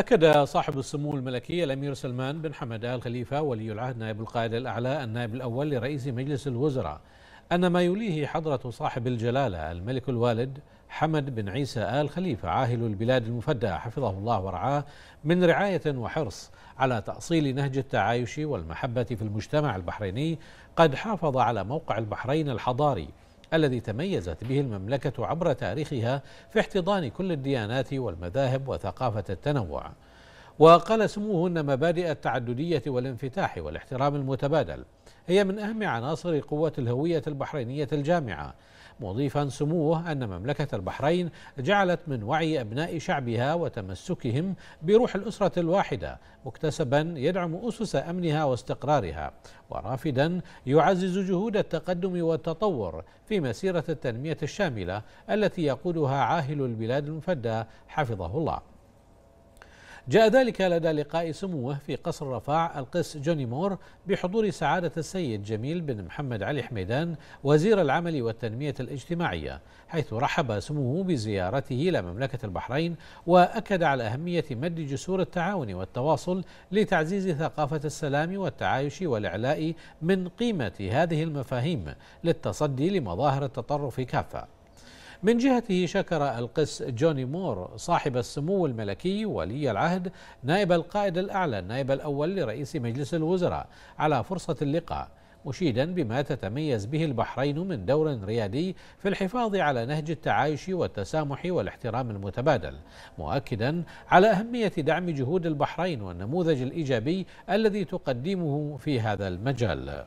أكد صاحب السمو الملكي الأمير سلمان بن حمد آل خليفة ولي العهد نائب القائد الأعلى النائب الأول لرئيس مجلس الوزراء أن ما يليه حضرة صاحب الجلالة الملك الوالد حمد بن عيسى آل خليفة عاهل البلاد المفدى حفظه الله ورعاه من رعاية وحرص على تأصيل نهج التعايش والمحبة في المجتمع البحريني قد حافظ على موقع البحرين الحضاري الذي تميزت به المملكة عبر تاريخها في احتضان كل الديانات والمذاهب وثقافة التنوع وقال سموه ان مبادئ التعددية والانفتاح والاحترام المتبادل هي من أهم عناصر قوة الهوية البحرينية الجامعة مضيفا سموه أن مملكة البحرين جعلت من وعي أبناء شعبها وتمسكهم بروح الأسرة الواحدة مكتسبا يدعم أسس أمنها واستقرارها ورافدا يعزز جهود التقدم والتطور في مسيرة التنمية الشاملة التي يقودها عاهل البلاد المفدى حفظه الله جاء ذلك لدى لقاء سموه في قصر رفاع القس جوني مور بحضور سعادة السيد جميل بن محمد علي حميدان وزير العمل والتنمية الاجتماعية حيث رحب سموه بزيارته إلى مملكة البحرين وأكد على أهمية مد جسور التعاون والتواصل لتعزيز ثقافة السلام والتعايش والإعلاء من قيمة هذه المفاهيم للتصدي لمظاهر التطرف كافة من جهته شكر القس جوني مور صاحب السمو الملكي ولي العهد نائب القائد الأعلى النائب الأول لرئيس مجلس الوزراء على فرصة اللقاء مشيدا بما تتميز به البحرين من دور ريادي في الحفاظ على نهج التعايش والتسامح والاحترام المتبادل مؤكدا على أهمية دعم جهود البحرين والنموذج الإيجابي الذي تقدمه في هذا المجال